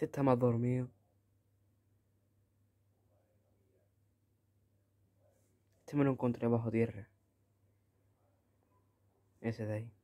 Este está más dormido. Este me lo encontré bajo tierra. Ese de ahí.